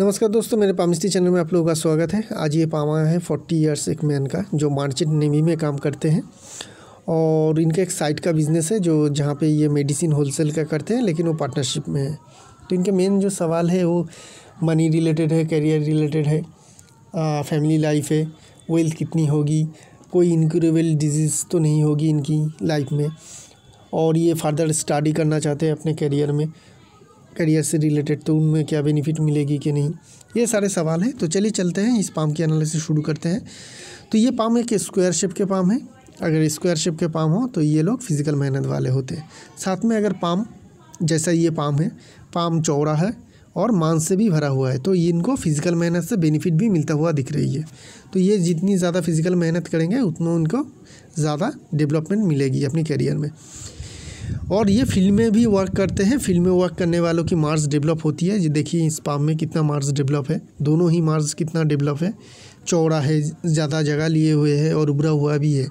नमस्कार दोस्तों मेरे पामिस्टी चैनल में आप लोगों का स्वागत है आज ये पामा है फोर्टी ईयर्स एक मैन का जो मार्चेंट नेवी में काम करते हैं और इनका एक साइट का बिज़नेस है जो जहाँ पे ये मेडिसिन होलसेल का करते हैं लेकिन वो पार्टनरशिप में है तो इनके मेन जो सवाल है वो मनी रिलेटेड है करियर रिलेटेड है आ, फैमिली लाइफ है वेल्थ कितनी होगी कोई इनक्यूरेबल डिजीज़ तो नहीं होगी इनकी लाइफ में और ये फर्दर स्टडी करना चाहते हैं अपने करियर में करियर से रिलेटेड तो उनमें क्या बेनिफिट मिलेगी कि नहीं ये सारे सवाल हैं तो चलिए चलते हैं इस पाम की एनालिसिस शुरू करते हैं तो ये पाम एक स्क्वायर शेप के पाम है अगर स्क्वायर शेप के पाम हो तो ये लोग फिजिकल मेहनत वाले होते हैं साथ में अगर पाम जैसा ये पाम है पाम चौड़ा है और मांस से भी भरा हुआ है तो इनको फिजिकल मेहनत से बेनिफिट भी मिलता हुआ दिख रही है तो ये जितनी ज़्यादा फिजिकल मेहनत करेंगे उतना उनको ज़्यादा डेवलपमेंट मिलेगी अपने करियर में और ये फिल्म में भी वर्क करते हैं फिल्म में वर्क करने वालों की मार्स डेवलप होती है देखिए इस पाम में कितना मार्स डेवलप है दोनों ही मार्स कितना डेवलप है चौड़ा है ज़्यादा जगह लिए हुए है और उभरा हुआ भी है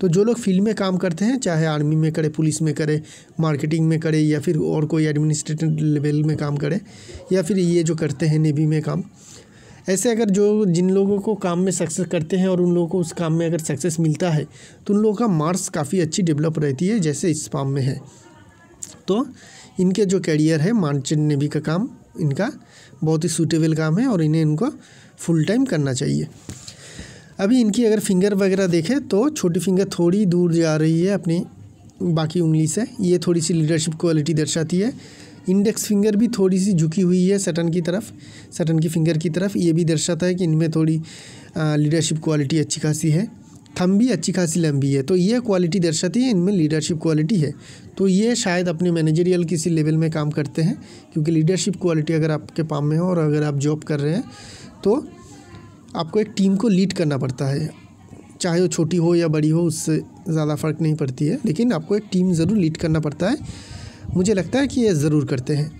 तो जो लोग फील्ड में काम करते हैं चाहे आर्मी में करे पुलिस में करे मार्केटिंग में करे या फिर और कोई एडमिनिस्ट्रेटिव लेवल में काम करे या फिर ये जो करते हैं नेवी में काम ऐसे अगर जो जिन लोगों को काम में सक्सेस करते हैं और उन लोगों को उस काम में अगर सक्सेस मिलता है तो उन लोगों का मार्क्स काफ़ी अच्छी डेवलप रहती है जैसे इस फॉर्म में है तो इनके जो कैरियर है मार्चेंट नेवी का काम इनका बहुत ही सूटेबल काम है और इन्हें इनको फुल टाइम करना चाहिए अभी इनकी अगर फिंगर वगैरह देखें तो छोटी फिंगर थोड़ी दूर जा रही है अपनी बाकी उंगली से ये थोड़ी सी लीडरशिप क्वालिटी दर्शाती है इंडेक्स फिंगर भी थोड़ी सी झुकी हुई है सटन की तरफ सटन की फिंगर की तरफ ये भी दर्शाता है कि इनमें थोड़ी लीडरशिप क्वालिटी अच्छी खासी है थम भी अच्छी खासी लंबी है तो ये क्वालिटी दर्शाती है इनमें लीडरशिप क्वालिटी है तो ये शायद अपने मैनेजरियल किसी लेवल में काम करते हैं क्योंकि लीडरशिप क्वालिटी अगर आपके पाम में हो और अगर आप जॉब कर रहे हैं तो आपको एक टीम को लीड करना पड़ता है चाहे वो छोटी हो या बड़ी हो उससे ज़्यादा फ़र्क नहीं पड़ती है लेकिन आपको एक टीम ज़रूर लीड करना पड़ता है मुझे लगता है कि ये ज़रूर करते हैं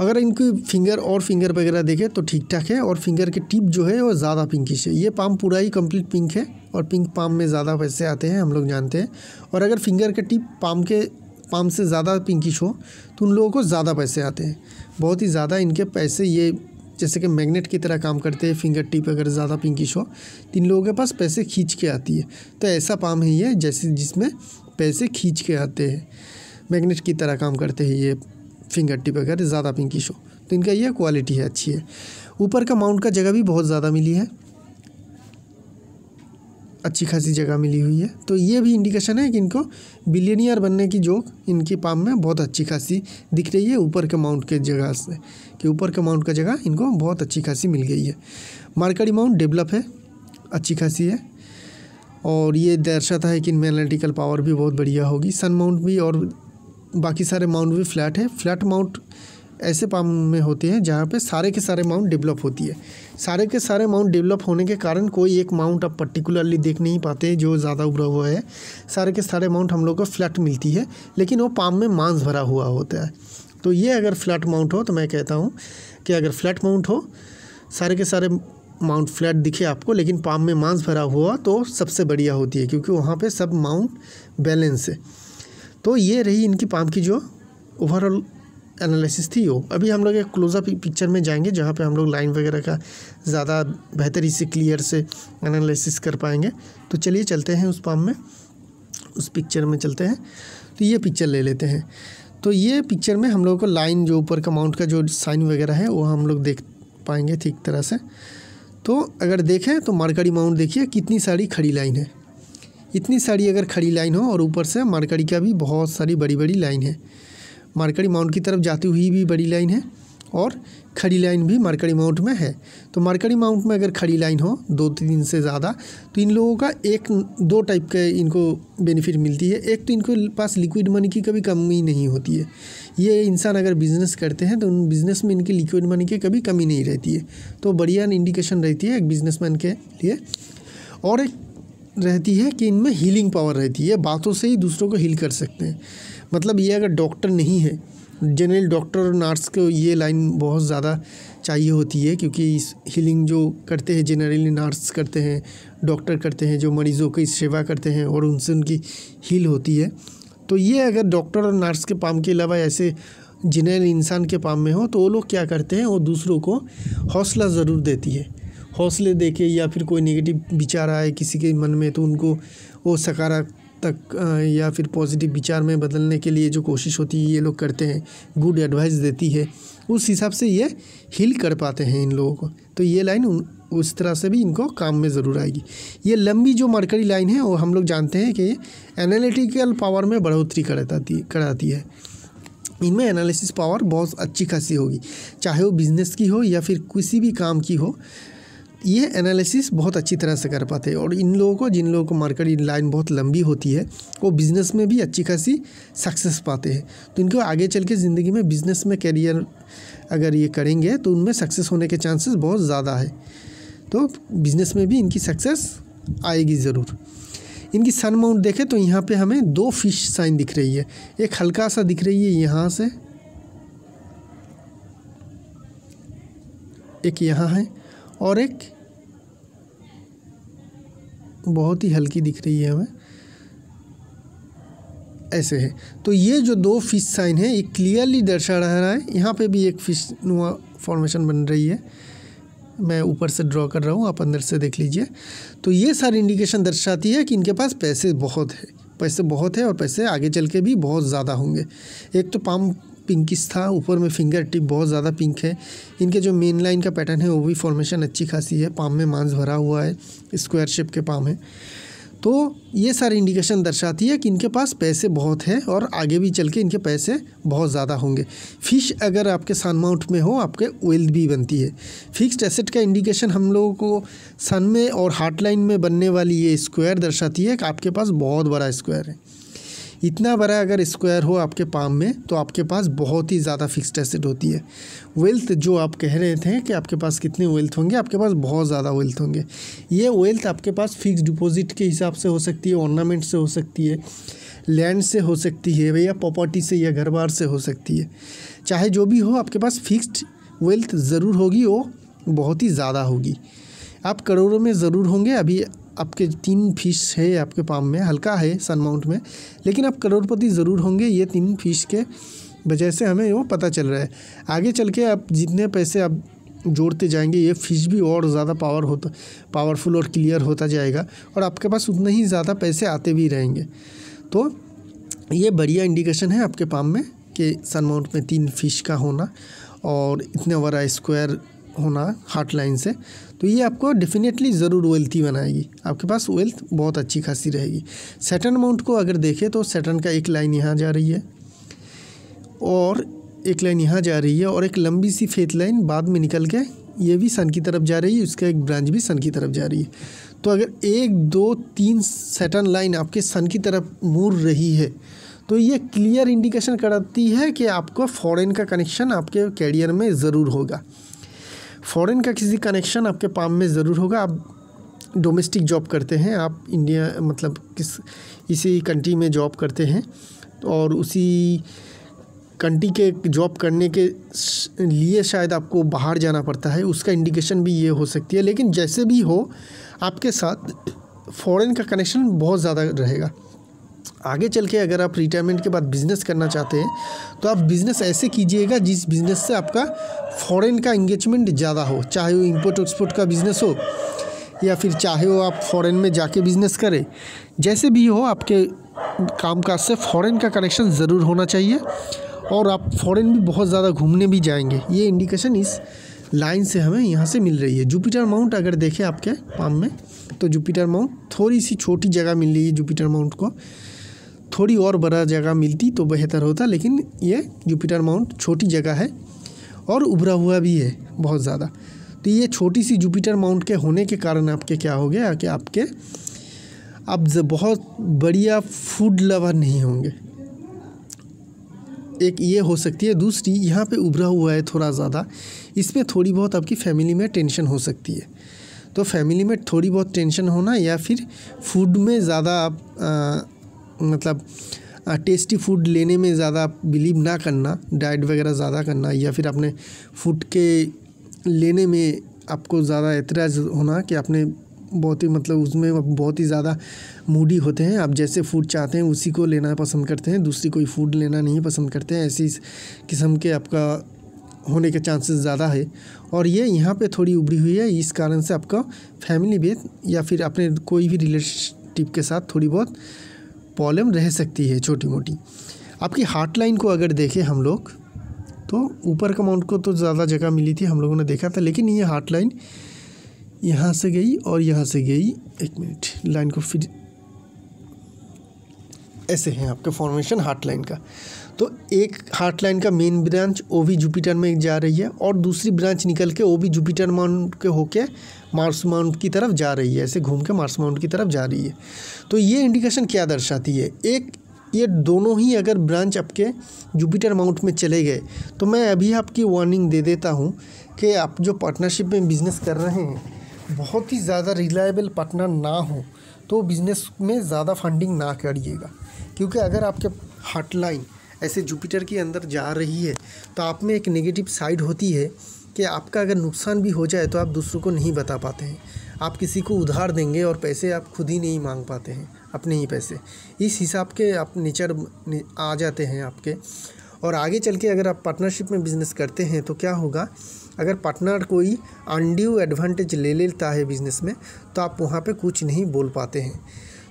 अगर इनकी फिंगर और फिंगर वगैरह देखें तो ठीक ठाक है और फिंगर के टिप जो है वो ज़्यादा पिंकिश है ये पाम पूरा ही कंप्लीट पिंक है और पिंक पाम में ज़्यादा पैसे आते हैं हम लोग जानते हैं और अगर फिंगर के टिप पाम के पाम से ज़्यादा पिंकिश हो तो उन लोगों को ज़्यादा पैसे आते हैं बहुत ही ज़्यादा इनके पैसे ये जैसे कि मैग्नेट की तरह काम करते हैं फिंगर टिप अगर ज़्यादा पिंकिश हो तो इन लोगों के पास पैसे खींच के आती है तो ऐसा पाम है ये जैसे जिसमें पैसे खींच के आते हैं मैग्नेट की तरह काम करते हैं ये फिंगर टिप अगर ज़्यादा पिंकिश हो तो इनका यह क्वालिटी है अच्छी है ऊपर का माउंट का जगह भी बहुत ज़्यादा मिली है अच्छी खासी जगह मिली हुई है तो ये भी इंडिकेशन है कि इनको बिलियनियर बनने की जोक इनकी पाम में बहुत अच्छी खासी दिख रही है ऊपर के माउंट के जगह से कि ऊपर के माउंट का जगह इनको बहुत अच्छी खासी मिल गई है मार्कड़ी माउंट डेवलप है अच्छी खासी है और ये दर्शाता है कि इनमें एनालिटिकल पावर भी बहुत बढ़िया होगी सन माउंट भी और बाकी सारे माउंट भी फ्लैट है फ्लैट माउंट ऐसे पाम में होती है जहाँ पे सारे के सारे माउंट डेवलप होती है सारे के सारे माउंट डेवलप होने के कारण कोई एक माउंट आप पर्टिकुलरली देख नहीं पाते जो ज़्यादा उभरा हुआ है सारे के सारे माउंट हम लोग को फ्लैट मिलती है लेकिन वो पाम में मांस भरा हुआ होता है तो ये अगर फ्लैट माउंट हो तो मैं कहता हूँ कि अगर फ्लैट माउंट हो सारे के सारे माउंट फ्लैट दिखे आपको लेकिन पाम में मांस भरा हुआ तो सबसे बढ़िया होती है क्योंकि वहाँ पर सब माउंट बैलेंस है तो ये रही इनकी पाम की जो ओवरऑल एनालिसिस थी वो अभी हम लोग एक क्लोजअप पिक्चर में जाएंगे जहाँ पे हम लोग लाइन वगैरह का ज़्यादा बेहतरी से क्लियर से एनालिसिस कर पाएंगे तो चलिए चलते हैं उस पाम में उस पिक्चर में चलते हैं तो ये पिक्चर ले लेते हैं तो ये पिक्चर में हम लोगों को लाइन जो ऊपर का माउंट का जो साइन वगैरह है वो हम लोग देख पाएंगे ठीक तरह से तो अगर देखें तो मारकड़ी माउंट देखिए कितनी सारी खड़ी लाइन है इतनी सारी अगर खड़ी लाइन हो और ऊपर से मारकड़ी का भी बहुत सारी बड़ी बड़ी लाइन है मार्केट अमाउंट की तरफ जाती हुई भी बड़ी लाइन है और खड़ी लाइन भी मार्केट अमाउंट में है तो मार्केट अमाउंट में अगर खड़ी लाइन हो दो तीन से ज़्यादा तो इन लोगों का एक दो टाइप के इनको बेनिफिट मिलती है एक तो इनको पास लिक्विड मनी की कभी कमी नहीं होती है ये इंसान अगर बिज़नेस करते हैं तो उन बिज़नेस में इनकी लिक्विड मनी की कभी कमी नहीं रहती है तो बढ़िया इंडिकेशन रहती है एक बिजनेस के लिए और एक रहती है कि इनमें हीलिंग पावर रहती है बातों से ही दूसरों को हील कर सकते हैं मतलब ये अगर डॉक्टर नहीं है जनरल डॉक्टर और नर्स को ये लाइन बहुत ज़्यादा चाहिए होती है क्योंकि इस हीलिंग जो करते हैं जनरली नर्स करते हैं डॉक्टर करते हैं जो मरीज़ों की सेवा करते हैं और उनसे उनकी हील होती है तो ये अगर डॉक्टर और नर्स के पाम के अलावा ऐसे जिन्हें इंसान के पाम में हो तो वो लोग क्या करते हैं वो दूसरों को हौसला ज़रूर देती है हौसले दे के या फिर कोई नेगेटिव विचार आए किसी के मन में तो उनको वो सकारात्मक तक या फिर पॉजिटिव विचार में बदलने के लिए जो कोशिश होती है ये लोग करते हैं गुड एडवाइस देती है उस हिसाब से ये हील कर पाते हैं इन लोगों को तो ये लाइन उस तरह से भी इनको काम में ज़रूर आएगी ये लंबी जो मरकरी लाइन है वो हम लोग जानते हैं कि ये एनालिटिकल पावर में बढ़ोतरी कराती कराती है इनमें एनालिसिस पावर बहुत अच्छी खासी होगी चाहे वो बिज़नेस की हो या फिर किसी भी काम की हो ये एनालिसिस बहुत अच्छी तरह से कर पाते हैं और इन लोगों को जिन लोगों को मार्केट लाइन बहुत लंबी होती है वो बिज़नेस में भी अच्छी खासी सक्सेस पाते हैं तो इनको आगे चल के ज़िंदगी में बिज़नेस में करियर अगर ये करेंगे तो उनमें सक्सेस होने के चांसेस बहुत ज़्यादा है तो बिज़नेस में भी इनकी सक्सेस आएगी ज़रूर इनकी सन माउंट देखें तो यहाँ पर हमें दो फिश साइन दिख रही है एक हल्का सा दिख रही है यहाँ से एक यहाँ है और एक बहुत ही हल्की दिख रही है हमें ऐसे है तो ये जो दो फिश साइन है ये क्लियरली दर्शा रह रहा है यहाँ पे भी एक फिश नुआ फॉर्मेशन बन रही है मैं ऊपर से ड्रॉ कर रहा हूँ आप अंदर से देख लीजिए तो ये सारी इंडिकेशन दर्शाती है कि इनके पास पैसे बहुत है पैसे बहुत है और पैसे आगे चल के भी बहुत ज़्यादा होंगे एक तो पाम पिंकिस था ऊपर में फिंगर टिप बहुत ज़्यादा पिंक है इनके जो मेन लाइन का पैटर्न है वो भी फॉर्मेशन अच्छी खासी है पाम में मांस भरा हुआ है स्क्वायर शेप के पाम है तो ये सारे इंडिकेशन दर्शाती है कि इनके पास पैसे बहुत हैं और आगे भी चल के इनके पैसे बहुत ज़्यादा होंगे फ़िश अगर आपके माउंट में हो आपके वेल्थ भी बनती है फिक्स्ड एसेट का इंडिकेशन हम लोगों को सन में और हार्ट लाइन में बनने वाली ये स्क्वायर दर्शाती है कि आपके पास बहुत बड़ा स्क्वायर है इतना बड़ा अगर स्क्वायर हो आपके पाम में तो आपके पास बहुत ही ज़्यादा फिक्स्ड एसेट होती है वेल्थ जो आप कह रहे थे कि आपके पास कितने वेल्थ होंगे आपके पास बहुत ज़्यादा वेल्थ होंगे ये वेल्थ आपके पास फिक्स डिपोजिट के हिसाब से हो सकती है ऑर्नामेंट से हो सकती है लैंड से हो सकती है या प्रॉपर्टी से या घर बार से हो सकती है चाहे जो भी हो आपके पास फिक्स्ड वेल्थ ज़रूर होगी वो बहुत ही ज़्यादा होगी आप करोड़ों में ज़रूर होंगे अभी आपके तीन फिश है आपके पाम में हल्का है सन माउंट में लेकिन आप करोड़पति ज़रूर होंगे ये तीन फिश के वजह से हमें वो पता चल रहा है आगे चल के आप जितने पैसे आप जोड़ते जाएंगे ये फिश भी और ज़्यादा पावर होता पावरफुल और क्लियर होता जाएगा और आपके पास उतने ही ज़्यादा पैसे आते भी रहेंगे तो ये बढ़िया इंडिकेशन है आपके पाम में कि सन माउंट में तीन फिश का होना और इतने वरा स्क्वायर होना हार्ट लाइन से तो ये आपको डेफिनेटली ज़रूर वेल्थी बनाएगी आपके पास वेल्थ बहुत अच्छी खासी रहेगी सेटन अमाउंट को अगर देखें तो सेटन का एक लाइन यहाँ जा रही है और एक लाइन यहाँ जा रही है और एक लंबी सी फेथ लाइन बाद में निकल के ये भी सन की तरफ जा रही है उसका एक ब्रांच भी सन की तरफ जा रही है तो अगर एक दो तीन सेटन लाइन आपके सन की तरफ मूर रही है तो ये क्लियर इंडिकेशन कराती है कि आपको फॉरेन का कनेक्शन आपके कैरियर में ज़रूर होगा फॉरेन का किसी कनेक्शन आपके पाम में ज़रूर होगा आप डोमेस्टिक जॉब करते हैं आप इंडिया मतलब किस इसी कंट्री में जॉब करते हैं और उसी कंट्री के जॉब करने के लिए शायद आपको बाहर जाना पड़ता है उसका इंडिकेशन भी ये हो सकती है लेकिन जैसे भी हो आपके साथ फॉरेन का कनेक्शन बहुत ज़्यादा रहेगा आगे चल के अगर आप रिटायरमेंट के बाद बिज़नेस करना चाहते हैं तो आप बिज़नेस ऐसे कीजिएगा जिस बिज़नेस से आपका फॉरेन का इंगेजमेंट ज़्यादा हो चाहे वो इम्पोर्ट एक्सपोर्ट का बिज़नेस हो या फिर चाहे वो आप फॉरेन में जाके बिज़नेस करें जैसे भी हो आपके कामकाज से फॉरेन का कनेक्शन ज़रूर होना चाहिए और आप फॉरेन भी बहुत ज़्यादा घूमने भी जाएंगे ये इंडिकेशन इस लाइन से हमें यहाँ से मिल रही है जुपिटर माउंट अगर देखें आपके पाम में तो जुपिटर माउंट थोड़ी सी छोटी जगह मिल रही है जुपिटर माउंट को थोड़ी और बड़ा जगह मिलती तो बेहतर होता लेकिन ये जुपिटर माउंट छोटी जगह है और उभरा हुआ भी है बहुत ज़्यादा तो ये छोटी सी जुपिटर माउंट के होने के कारण आपके क्या हो गया कि आपके आप बहुत बढ़िया फूड लवर नहीं होंगे एक ये हो सकती है दूसरी यहाँ पे उभरा हुआ है थोड़ा ज़्यादा इसमें थोड़ी बहुत आपकी फैमिली में टेंशन हो सकती है तो फैमिली में थोड़ी बहुत टेंशन होना या फिर फूड में ज़्यादा आप मतलब टेस्टी फूड लेने में ज़्यादा बिलीव ना करना डाइट वगैरह ज़्यादा करना या फिर अपने फूड के लेने में आपको ज़्यादा एतराज़ होना कि आपने बहुत ही मतलब उसमें बहुत ही ज़्यादा मूडी होते हैं आप जैसे फूड चाहते हैं उसी को लेना पसंद करते हैं दूसरी कोई फूड लेना नहीं पसंद करते हैं ऐसी किस्म के आपका होने के चांसेस ज़्यादा है और ये यहाँ पे थोड़ी उभरी हुई है इस कारण से आपका फैमिली भी या फिर अपने कोई भी रिलेशनशिप के साथ थोड़ी बहुत प्रॉब्लम रह सकती है छोटी मोटी आपकी हार्ट लाइन को अगर देखें हम लोग तो ऊपर का माउंट को तो ज़्यादा जगह मिली थी हम लोगों ने देखा था लेकिन ये हार्ट लाइन यहाँ से गई और यहाँ से गई एक मिनट लाइन को फिर ऐसे हैं आपके फॉर्मेशन हार्ट लाइन का तो एक हार्टलाइन का मेन ब्रांच ओ भी जुपिटर में जा रही है और दूसरी ब्रांच निकल के ओ भी जुपिटर माउंट के होके मार्स माउंट की तरफ जा रही है ऐसे घूम के मार्स माउंट की तरफ जा रही है तो ये इंडिकेशन क्या दर्शाती है एक ये दोनों ही अगर ब्रांच आपके जुपिटर माउंट में चले गए तो मैं अभी आपकी वार्निंग दे देता हूँ कि आप जो पार्टनरशिप में बिज़नेस कर रहे हैं बहुत ही ज़्यादा रिलायबल पार्टनर ना हो तो बिज़नेस में ज़्यादा फंडिंग ना करिएगा क्योंकि अगर आपके हार्टलाइन ऐसे जुपिटर के अंदर जा रही है तो आप में एक नेगेटिव साइड होती है कि आपका अगर नुकसान भी हो जाए तो आप दूसरों को नहीं बता पाते हैं आप किसी को उधार देंगे और पैसे आप खुद ही नहीं मांग पाते हैं अपने ही पैसे इस हिसाब के आप नेचर आ जाते हैं आपके और आगे चल के अगर आप पार्टनरशिप में बिज़नेस करते हैं तो क्या होगा अगर पार्टनर कोई अनड्यू एडवांटेज ले लेता है बिज़नेस में तो आप वहाँ पे कुछ नहीं बोल पाते हैं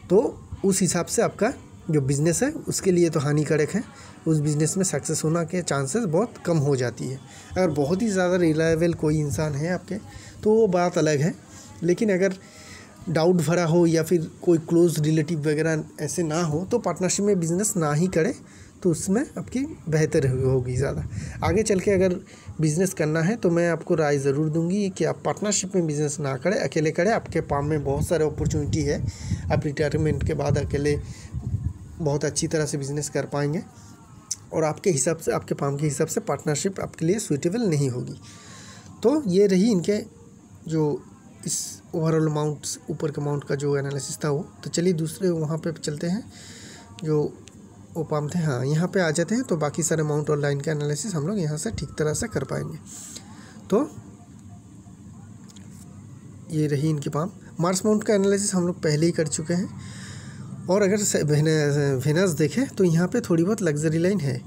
तो उस हिसाब से आपका जो बिज़नेस है उसके लिए तो हानिकारक है उस बिज़नेस में सक्सेस होना के चांसेस बहुत कम हो जाती है अगर बहुत ही ज़्यादा रिलायबल कोई इंसान है आपके तो वो बात अलग है लेकिन अगर डाउट भरा हो या फिर कोई क्लोज रिलेटिव वगैरह ऐसे ना हो तो पार्टनरशिप में बिज़नेस ना ही करें तो उसमें आपकी बेहतर होगी ज़्यादा आगे चल के अगर बिज़नेस करना है तो मैं आपको राय ज़रूर दूंगी कि आप पार्टनरशिप में बिज़नेस ना करें अकेले करें आपके पाम में बहुत सारे अपॉर्चुनिटी है आप रिटायरमेंट के बाद अकेले बहुत अच्छी तरह से बिजनेस कर पाएंगे और आपके हिसाब से आपके फार्म के हिसाब से पार्टनरशिप आपके लिए सूटेबल नहीं होगी तो ये रही इनके जो इस ओवरऑल अमाउंट ऊपर के अमाउंट का जो एनालिसिस था वो तो चलिए दूसरे वहाँ पे चलते हैं जो वो पाम थे हाँ यहाँ पे आ जाते हैं तो बाकी सारे अमाउंट और लाइन का एनालिसिस हम लोग यहाँ से ठीक तरह से कर पाएंगे तो ये रही इनकी पाम मार्स माउंट का एनालिसिस हम लोग पहले ही कर चुके हैं और अगर वेनस देखें तो यहाँ पे थोड़ी बहुत लग्जरी लाइन है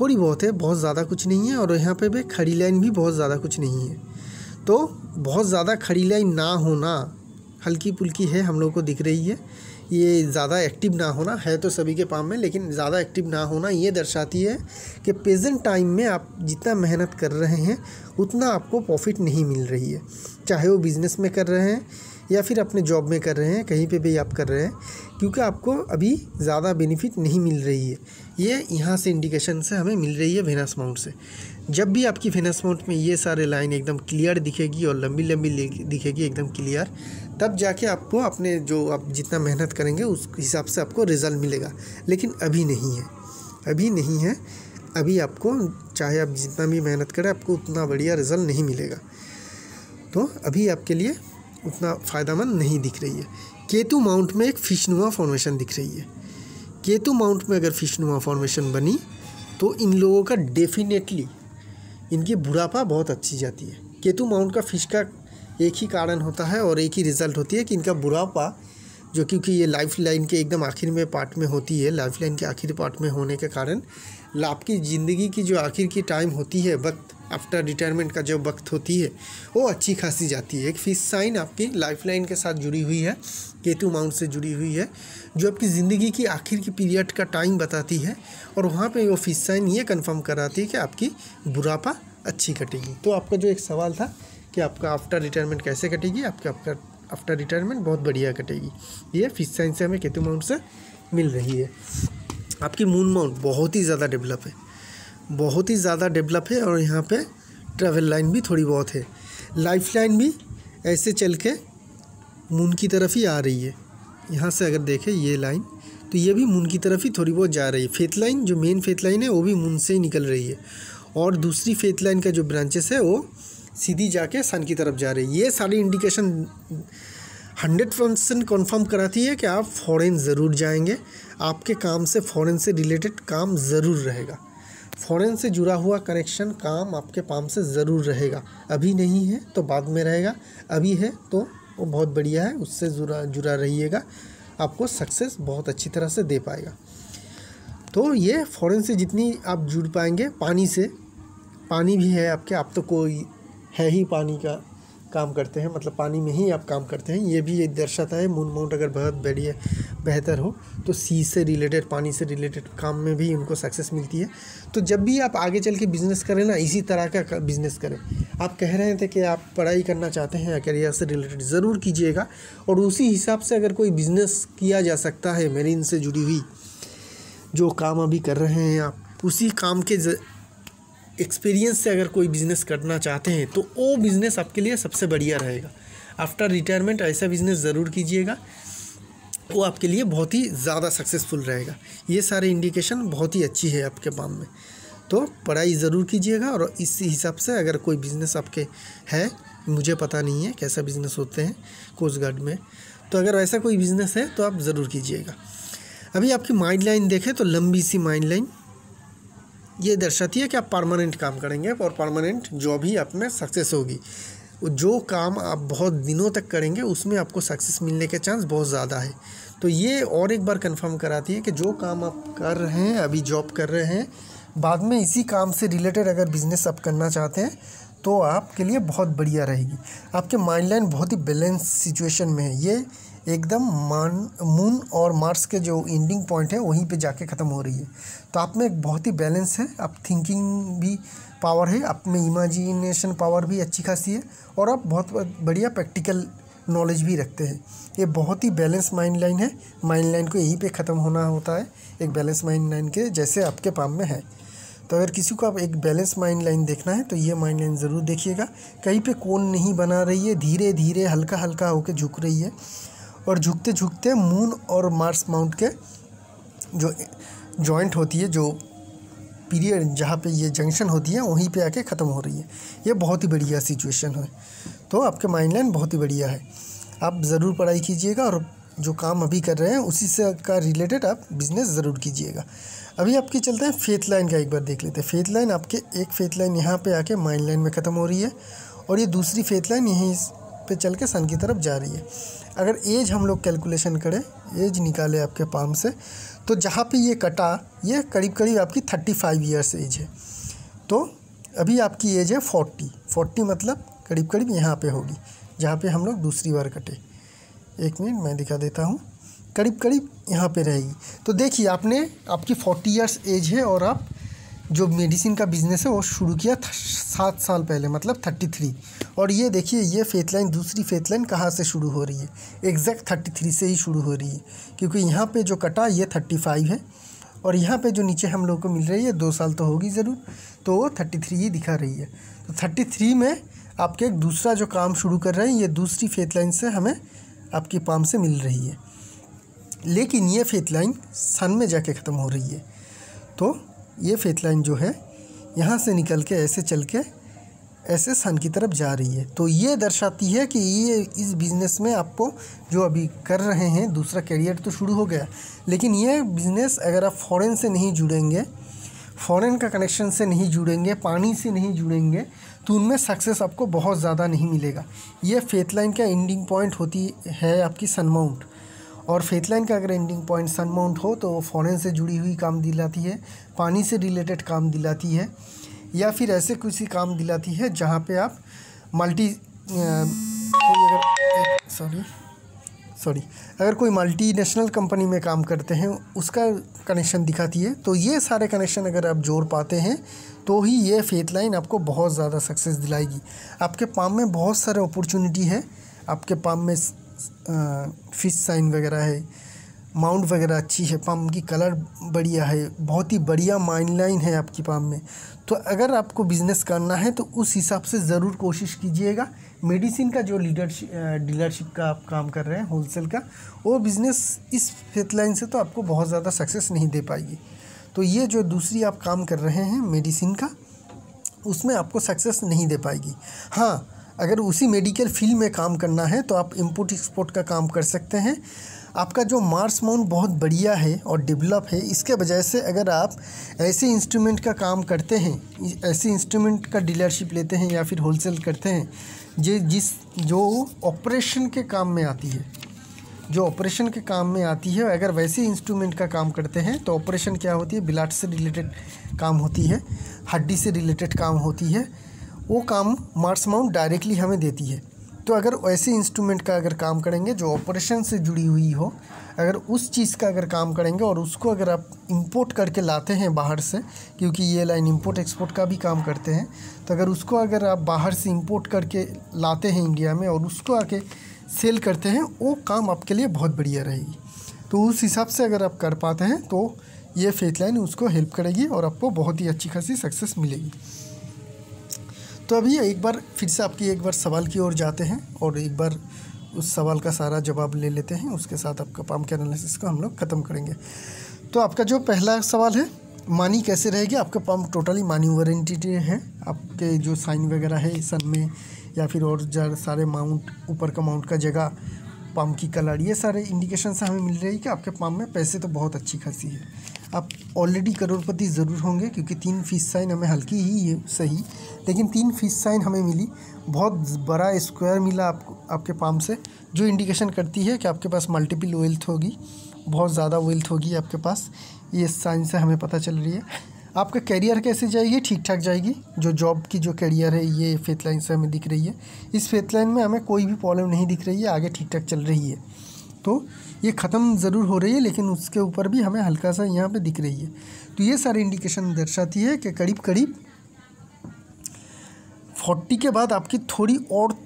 थोड़ी बहुत है बहुत ज़्यादा कुछ नहीं है और यहाँ पे भी खड़ी लाइन भी बहुत ज़्यादा कुछ नहीं है तो बहुत ज़्यादा खड़ी लाइन ना होना हल्की पुल्की है हम लोग को दिख रही है ये ज़्यादा एक्टिव ना होना है तो सभी के पाम में लेकिन ज़्यादा एक्टिव ना होना ये दर्शाती है कि प्रेजेंट टाइम में आप जितना मेहनत कर रहे हैं उतना आपको प्रॉफिट नहीं मिल रही है चाहे वो बिज़नेस में कर रहे हैं या फिर अपने जॉब में कर रहे हैं कहीं पे भी आप कर रहे हैं क्योंकि आपको अभी ज़्यादा बेनिफिट नहीं मिल रही है ये यहाँ से इंडिकेशन से हमें मिल रही है वेनस माउंट से जब भी आपकी वेनस माउंट में ये सारे लाइन एकदम क्लियर दिखेगी और लंबी लंबी दिखेगी एकदम क्लियर तब जाके आपको अपने जो आप जितना मेहनत करेंगे उस हिसाब से आपको रिज़ल्ट मिलेगा लेकिन अभी नहीं है अभी नहीं है अभी आपको चाहे आप जितना भी मेहनत करें आपको उतना बढ़िया रिज़ल्ट नहीं मिलेगा तो अभी आपके लिए उतना फ़ायदेमंद नहीं दिख रही है केतु माउंट में एक फिशनुमा फॉर्मेशन दिख रही है केतु माउंट में अगर फिशनुमा फॉर्मेशन बनी तो इन लोगों का डेफिनेटली इनकी बुढ़ापा बहुत अच्छी जाती है केतु माउंट का फिश का एक ही कारण होता है और एक ही रिज़ल्ट होती है कि इनका बुढ़ापा जो क्योंकि ये लाइफ लाइन के एकदम आखिर में पार्ट में होती है लाइफ लाइन के आखिर पार्ट में होने के कारण आपकी ज़िंदगी की जो आखिर की टाइम होती है वक्त आफ्टर रिटायरमेंट का जो वक्त होती है वो अच्छी खासी जाती है एक फिश साइन आपकी लाइन के साथ जुड़ी हुई है केतु माउंट से जुड़ी हुई है जो आपकी ज़िंदगी की आखिर की पीरियड का टाइम बताती है और वहाँ पे वो फिश साइन ये कंफर्म कराती है कि आपकी बुढ़ापा अच्छी कटेगी तो आपका जो एक सवाल था कि आपका आफ्टर रिटायरमेंट कैसे कटेगी आपका आपका आफ्टर रिटायरमेंट बहुत बढ़िया कटेगी ये फिश साइन से हमें केतु माउंट से मिल रही है आपकी मून माउंट बहुत ही ज़्यादा डेवलप है बहुत ही ज़्यादा डेवलप है और यहाँ पे ट्रैवल लाइन भी थोड़ी बहुत है लाइफ लाइन भी ऐसे चल के मून की तरफ ही आ रही है यहाँ से अगर देखें ये लाइन तो ये भी मून की तरफ ही थोड़ी बहुत जा रही है फेथ लाइन जो मेन फेथ लाइन है वो भी मून से ही निकल रही है और दूसरी फेथ लाइन का जो ब्रांचेस है वो सीधी जाके सन की तरफ जा रही है ये सारी इंडिकेशन हंड्रेड परसेंट कन्फर्म कराती है कि आप फॉरेन ज़रूर जाएंगे आपके काम से फॉरेन से रिलेटेड काम ज़रूर रहेगा फॉरेन से जुड़ा हुआ कनेक्शन काम आपके पाम से ज़रूर रहेगा अभी नहीं है तो बाद में रहेगा अभी है तो वो बहुत बढ़िया है उससे जुड़ा जुड़ा रहिएगा आपको सक्सेस बहुत अच्छी तरह से दे पाएगा तो ये फॉरेन से जितनी आप जुड़ पाएंगे पानी से पानी भी है आपके आप तो कोई है ही पानी का काम करते हैं मतलब पानी में ही आप काम करते हैं ये भी एक दर्शाता है मून माउंट अगर बहुत बढ़िया बेहतर हो तो सी से रिलेटेड पानी से रिलेटेड काम में भी उनको सक्सेस मिलती है तो जब भी आप आगे चल के बिज़नेस करें ना इसी तरह का बिज़नेस करें आप कह रहे थे कि आप पढ़ाई करना चाहते हैं करियर से रिलेटेड ज़रूर कीजिएगा और उसी हिसाब से अगर कोई बिज़नेस किया जा सकता है मेरी इनसे जुड़ी हुई जो काम अभी कर रहे हैं आप उसी काम के एक्सपीरियंस से अगर कोई बिज़नेस करना चाहते हैं तो वो बिज़नेस आपके लिए सबसे बढ़िया रहेगा आफ्टर रिटायरमेंट ऐसा बिज़नेस ज़रूर कीजिएगा वो आपके लिए बहुत ही ज़्यादा सक्सेसफुल रहेगा ये सारे इंडिकेशन बहुत ही अच्छी है आपके काम में तो पढ़ाई ज़रूर कीजिएगा और इस हिसाब से अगर कोई बिज़नेस आपके है मुझे पता नहीं है कैसा बिज़नेस होते हैं कोस्ट गार्ड में तो अगर ऐसा कोई बिज़नेस है तो आप ज़रूर कीजिएगा अभी आपकी माइंड लाइन देखें तो लंबी सी माइंड लाइन ये दर्शाती है कि आप परमानेंट काम करेंगे और परमानेंट जॉब ही आप में सक्सेस होगी जो काम आप बहुत दिनों तक करेंगे उसमें आपको सक्सेस मिलने के चांस बहुत ज़्यादा है तो ये और एक बार कंफर्म कराती है कि जो काम आप कर रहे हैं अभी जॉब कर रहे हैं बाद में इसी काम से रिलेटेड अगर बिज़नेस आप करना चाहते हैं तो आपके लिए बहुत बढ़िया रहेगी आपके माइंड लाइन बहुत ही बैलेंस सिचुएशन में है ये एकदम मान मून और मार्स के जो एंडिंग पॉइंट है वहीं पे जाके ख़त्म हो रही है तो आप में एक बहुत ही बैलेंस है आप थिंकिंग भी पावर है आप में इमेजिनेशन पावर भी अच्छी खासी है और आप बहुत बढ़िया प्रैक्टिकल नॉलेज भी रखते हैं ये बहुत ही बैलेंस माइंड लाइन है माइंड लाइन को यहीं पे ख़त्म होना होता है एक बैलेंस माइंड लाइन के जैसे आपके पाम में है तो अगर किसी को आप एक बैलेंस माइंड लाइन देखना है तो ये माइंड लाइन ज़रूर देखिएगा कहीं पे कोन नहीं बना रही है धीरे धीरे हल्का हल्का होकर झुक रही है और झुकते झुकते मून और मार्स माउंट के जो जॉइंट होती है जो पीरियड जहाँ पे ये जंक्शन होती है वहीं पे आके ख़त्म हो रही है ये बहुत ही बढ़िया सिचुएशन है तो आपके माइंड लाइन बहुत ही बढ़िया है आप ज़रूर पढ़ाई कीजिएगा और जो काम अभी कर रहे हैं उसी से का रिलेटेड आप बिज़नेस ज़रूर कीजिएगा अभी आपकी चलते हैं फेथ लाइन का एक बार देख लेते हैं फेथ लाइन आपके एक फेथ लाइन यहाँ पे आके माइंड लाइन में ख़त्म हो रही है और ये दूसरी फेथ लाइन यहीं पे चल के सन की तरफ जा रही है अगर एज हम लोग कैलकुलेशन करें एज निकाले आपके पाम से तो जहाँ पे ये कटा ये करीब करीब आपकी थर्टी फाइव ईयर्स एज है तो अभी आपकी एज है फोर्टी फोर्टी मतलब करीब करीब यहाँ पे होगी जहाँ पे हम लोग दूसरी बार कटे एक मिनट मैं दिखा देता हूँ करीब करीब यहाँ पे रहेगी तो देखिए आपने आपकी फोर्टी ईयर्स एज है और आप जो मेडिसिन का बिज़नेस है वो शुरू किया सात साल पहले मतलब थर्टी थ्री और ये देखिए ये फेथ लाइन दूसरी फेथ लाइन कहाँ से शुरू हो रही है एग्जैक्ट थर्टी थ्री से ही शुरू हो रही है क्योंकि यहाँ पे जो कटा ये थर्टी फाइव है और यहाँ पे जो नीचे हम लोग को मिल रही है दो साल तो होगी ज़रूर तो वो थर्टी थ्री ही दिखा रही है तो थर्टी थ्री में आपके एक दूसरा जो काम शुरू कर रहे हैं ये दूसरी फेथ लाइन से हमें आपकी पाम से मिल रही है लेकिन ये फेथ लाइन सन में जाके ख़त्म हो रही है तो ये फेथ लाइन जो है यहाँ से निकल के ऐसे चल के ऐसे सन की तरफ जा रही है तो ये दर्शाती है कि ये इस बिज़नेस में आपको जो अभी कर रहे हैं दूसरा करियर तो शुरू हो गया लेकिन ये बिज़नेस अगर आप फॉरेन से नहीं जुड़ेंगे फॉरेन का कनेक्शन से नहीं जुड़ेंगे पानी से नहीं जुड़ेंगे तो उनमें सक्सेस आपको बहुत ज़्यादा नहीं मिलेगा ये फेथ लाइन का एंडिंग पॉइंट होती है आपकी सनमाउंट और फेथ लाइन का अगर एंडिंग पॉइंट सनमाउंट हो तो फ़ॉरन से जुड़ी हुई काम दिलाती है पानी से रिलेटेड काम दिलाती है या फिर ऐसे किसी काम दिलाती है जहाँ पे आप मल्टी अगर सॉरी सॉरी अगर कोई मल्टीनेशनल कंपनी में काम करते हैं उसका कनेक्शन दिखाती है तो ये सारे कनेक्शन अगर आप जोड़ पाते हैं तो ही ये फेथ लाइन आपको बहुत ज़्यादा सक्सेस दिलाएगी आपके पाम में बहुत सारे अपॉर्चुनिटी है आपके पाम में फिश साइन वगैरह है माउंट वगैरह अच्छी है पाम की कलर बढ़िया है बहुत ही बढ़िया माइन लाइन है आपकी पाम में तो अगर आपको बिज़नेस करना है तो उस हिसाब से ज़रूर कोशिश कीजिएगा मेडिसिन का जो लीडरशिप डीलरशिप का आप काम कर रहे हैं होलसेल का वो बिज़नेस इस फेथ लाइन से तो आपको बहुत ज़्यादा सक्सेस नहीं दे पाएगी तो ये जो दूसरी आप काम कर रहे हैं मेडिसिन का उसमें आपको सक्सेस नहीं दे पाएगी हाँ अगर उसी मेडिकल फील्ड में काम करना है तो आप इम्पोर्ट एक्सपोर्ट का काम कर सकते हैं आपका जो मार्स माउंट बहुत बढ़िया है और डेवलप है इसके वजह से अगर आप ऐसे इंस्ट्रूमेंट का काम करते हैं ऐसे इंस्ट्रूमेंट का डीलरशिप लेते हैं या फिर होलसेल करते हैं जे जिस जो ऑपरेशन के काम में आती है जो ऑपरेशन के काम में आती है अगर वैसे इंस्ट्रूमेंट का काम करते हैं तो ऑपरेशन क्या होती है ब्लाड से रिलेटेड काम होती है हड्डी से रिलेटेड काम होती है वो काम मार्स माउंट डायरेक्टली हमें देती है तो अगर ऐसे इंस्ट्रूमेंट का अगर काम करेंगे जो ऑपरेशन से जुड़ी हुई हो अगर उस चीज़ का अगर काम करेंगे और उसको अगर आप इंपोर्ट करके लाते हैं बाहर से क्योंकि ये लाइन इंपोर्ट एक्सपोर्ट का भी काम करते हैं तो अगर उसको अगर आप बाहर से इंपोर्ट करके लाते हैं इंडिया में और उसको आके सेल करते हैं वो काम आपके लिए बहुत बढ़िया रहेगी तो उस हिसाब से अगर आप कर पाते हैं तो ये फेथ लाइन उसको हेल्प करेगी और आपको बहुत ही अच्छी खासी सक्सेस मिलेगी तो अभी एक बार फिर से आपकी एक बार सवाल की ओर जाते हैं और एक बार उस सवाल का सारा जवाब ले लेते हैं उसके साथ आपका पाम के एनालिसिस को हम लोग ख़त्म करेंगे तो आपका जो पहला सवाल है मानी कैसे रहेगी आपका पाम टोटली मानी वारंटी है आपके जो साइन वगैरह है सन में या फिर और सारे माउंट ऊपर का माउंट का जगह पम्प की कलर ये सारे इंडिकेशन से हमें मिल रही है कि आपके पाम में पैसे तो बहुत अच्छी खासी है आप ऑलरेडी करोड़पति ज़रूर होंगे क्योंकि तीन फीस साइन हमें हल्की ही ये सही लेकिन तीन फीस साइन हमें मिली बहुत बड़ा स्क्वायर मिला आप आपके पाम से जो इंडिकेशन करती है कि आपके पास मल्टीपल वेल्थ होगी बहुत ज़्यादा वेल्थ होगी आपके पास ये साइन से हमें पता चल रही है आपका कैरियर कैसे जाएगी ठीक ठाक जाएगी जो जॉब की जो कैरियर है ये फेथ लाइन से हमें दिख रही है इस फेथ लाइन में हमें कोई भी प्रॉब्लम नहीं दिख रही है आगे ठीक ठाक चल रही है तो ये ख़त्म ज़रूर हो रही है लेकिन उसके ऊपर भी हमें हल्का सा यहाँ पे दिख रही है तो ये सारे इंडिकेशन दर्शाती है कि करीब करीब फोर्टी के बाद आपकी थोड़ी और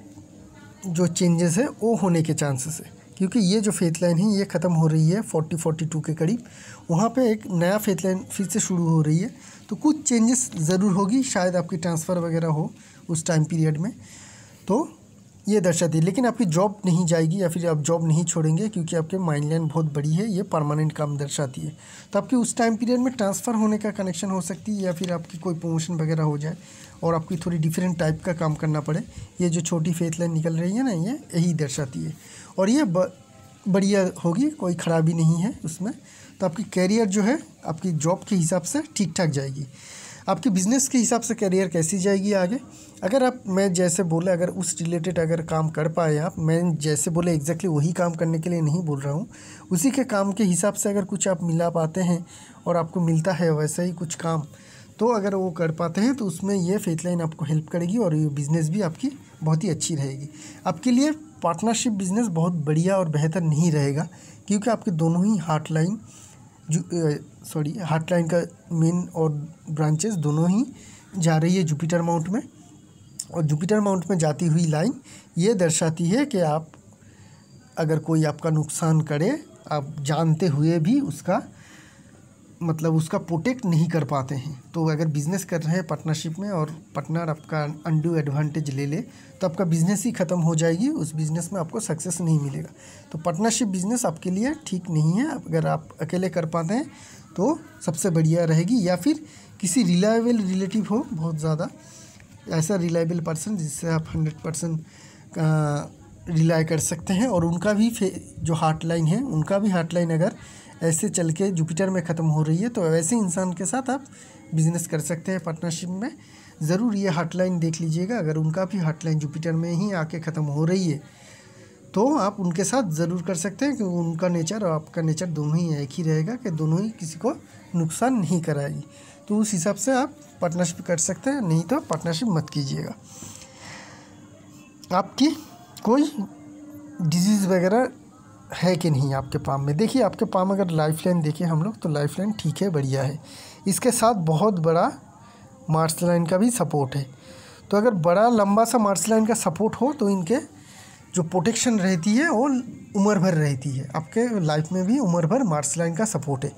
जो चेंजेस है वो होने के चांसेस है क्योंकि ये जो फेथ लाइन है ये ख़त्म हो रही है फोर्टी फोर्टी टू के करीब वहाँ पे एक नया फेथ लाइन फिर से शुरू हो रही है तो कुछ चेंजेस ज़रूर होगी शायद आपकी ट्रांसफ़र वगैरह हो उस टाइम पीरियड में तो ये दर्शाती है लेकिन आपकी जॉब नहीं जाएगी या फिर आप जॉब नहीं छोड़ेंगे क्योंकि आपके माइंड लाइन बहुत बड़ी है ये परमानेंट काम दर्शाती है तो आपके उस टाइम पीरियड में ट्रांसफ़र होने का कनेक्शन हो सकती है या फिर आपकी कोई प्रमोशन वगैरह हो जाए और आपकी थोड़ी डिफरेंट टाइप का काम करना पड़े ये जो छोटी फेथ लाइन निकल रही है ना ये यही दर्शाती है और ये बढ़िया होगी कोई ख़राबी नहीं है उसमें तो आपकी कैरियर जो है आपकी जॉब के हिसाब से ठीक ठाक जाएगी आपके बिज़नेस के हिसाब से करियर कैसी जाएगी आगे अगर आप मैं जैसे बोला अगर उस रिलेटेड अगर काम कर पाए आप मैं जैसे बोले एग्जैक्टली वही काम करने के लिए नहीं बोल रहा हूँ उसी के काम के हिसाब से अगर कुछ आप मिला पाते हैं और आपको मिलता है वैसा ही कुछ काम तो अगर वो कर पाते हैं तो उसमें ये फेथ लाइन आपको हेल्प करेगी और ये बिज़नेस भी आपकी बहुत ही अच्छी रहेगी आपके लिए पार्टनरशिप बिज़नेस बहुत बढ़िया और बेहतर नहीं रहेगा क्योंकि आपके दोनों ही heart line sorry heart line का मेन और ब्रांचेस दोनों ही जा रही है जुपिटर माउंट में और जुपिटर माउंट में जाती हुई लाइन ये दर्शाती है कि आप अगर कोई आपका नुकसान करे आप जानते हुए भी उसका मतलब उसका प्रोटेक्ट नहीं कर पाते हैं तो अगर बिज़नेस कर रहे हैं पार्टनरशिप में और पार्टनर आपका अनड्यू एडवांटेज ले ले तो आपका बिज़नेस ही ख़त्म हो जाएगी उस बिज़नेस में आपको सक्सेस नहीं मिलेगा तो पार्टनरशिप बिज़नेस आपके लिए ठीक नहीं है अगर आप अकेले कर पाते हैं तो सबसे बढ़िया रहेगी या फिर किसी रिलायबल रिलेटिव हो बहुत ज़्यादा ऐसा रिलायबल पर्सन जिससे आप हंड्रेड परसेंट रिलाई कर सकते हैं और उनका भी जो हार्ट लाइन है उनका भी हार्ट लाइन अगर ऐसे चल के जुपिटर में ख़त्म हो रही है तो वैसे इंसान के साथ आप बिज़नेस कर सकते हैं पार्टनरशिप में ज़रूर ये हार्ट लाइन देख लीजिएगा अगर उनका भी हार्ट लाइन जुपिटर में ही आके ख़त्म हो रही है तो आप उनके साथ ज़रूर कर सकते हैं क्योंकि उनका नेचर और आपका नेचर दोनों ही एक ही रहेगा कि दोनों ही किसी को नुकसान नहीं कराएगी तो उस हिसाब से आप पार्टनरशिप कर सकते हैं नहीं तो पार्टनरशिप मत कीजिएगा आपकी कोई डिजीज़ वगैरह है कि नहीं आपके पाम में देखिए आपके पाम अगर लाइफ लाइन देखें हम लोग तो लाइफ लाइन ठीक है बढ़िया है इसके साथ बहुत बड़ा मार्स लाइन का भी सपोर्ट है तो अगर बड़ा लंबा सा मार्स लाइन का सपोर्ट हो तो इनके जो प्रोटेक्शन रहती है वो उम्र भर रहती है आपके लाइफ में भी उम्र भर मार्स लाइन का सपोर्ट है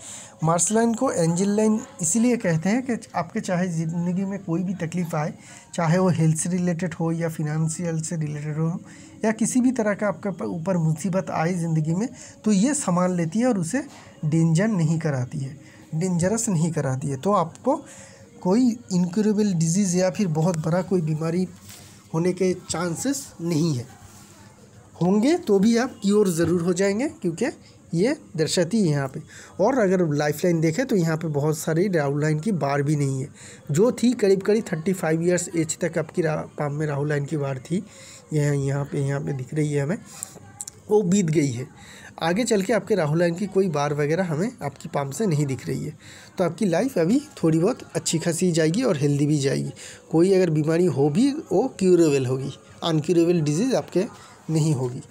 मार्स लाइन को एंजल लाइन इसीलिए कहते हैं कि आपके चाहे ज़िंदगी में कोई भी तकलीफ़ आए चाहे वो हेल्थ से रिलेटेड हो या फिनंशियल से रिलेटेड हो या किसी भी तरह का आपके ऊपर मुसीबत आए ज़िंदगी में तो ये संभाल लेती है और उसे डेंजर नहीं कराती है डेंजरस नहीं कराती है तो आपको कोई इनक्यूरेबल डिजीज़ या फिर बहुत बड़ा कोई बीमारी होने के चांसेस नहीं है होंगे तो भी आप क्योर ज़रूर हो जाएंगे क्योंकि ये दर्शाती है यहाँ पे और अगर लाइफ लाइन देखें तो यहाँ पे बहुत सारी राहुल लाइन की बार भी नहीं है जो थी करीब करीब थर्टी फाइव ईयर्स एज तक आपकी पाम में राहुल लाइन की बार थी यह यहाँ पे यहाँ पे दिख रही है हमें वो बीत गई है आगे चल के आपके राहुल लाइन की कोई बार वगैरह हमें आपकी पाम से नहीं दिख रही है तो आपकी लाइफ अभी थोड़ी बहुत अच्छी खासी जाएगी और हेल्दी भी जाएगी कोई अगर बीमारी हो भी वो क्यूरेबल होगी अनक्यूरेबल डिजीज़ आपके नहीं होगी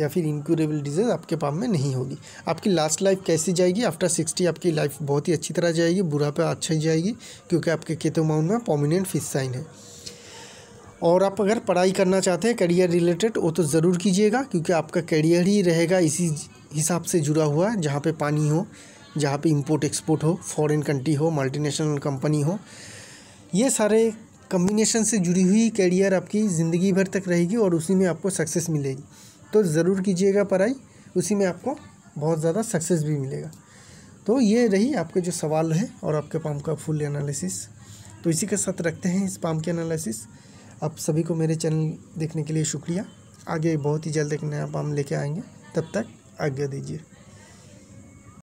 या फिर इनक्यूरेबल डिजीज़ आपके पाप में नहीं होगी आपकी लास्ट लाइफ कैसी जाएगी आफ्टर सिक्सटी आपकी लाइफ बहुत ही अच्छी तरह जाएगी बुरा पे अच्छा ही जाएगी क्योंकि आपके केतु माउंट में पॉमिनेंट फिस साइन है और आप अगर पढ़ाई करना चाहते हैं करियर रिलेटेड वो तो ज़रूर कीजिएगा क्योंकि आपका करियर ही रहेगा इसी हिसाब से जुड़ा हुआ जहाँ पर पानी हो जहाँ पर इम्पोर्ट एक्सपोर्ट हो फॉरन कंट्री हो मल्टीनेशनल कंपनी हो ये सारे कम्बिनेशन से जुड़ी हुई कैरियर आपकी ज़िंदगी भर तक रहेगी और उसी में आपको सक्सेस मिलेगी तो ज़रूर कीजिएगा पढ़ाई उसी में आपको बहुत ज़्यादा सक्सेस भी मिलेगा तो ये रही आपके जो सवाल है और आपके पाम का फुल एनालिसिस तो इसी के साथ रखते हैं इस पाम के एनालिसिस आप सभी को मेरे चैनल देखने के लिए शुक्रिया आगे बहुत ही जल्द एक नया पाम लेके आएंगे तब तक आज्ञा दीजिए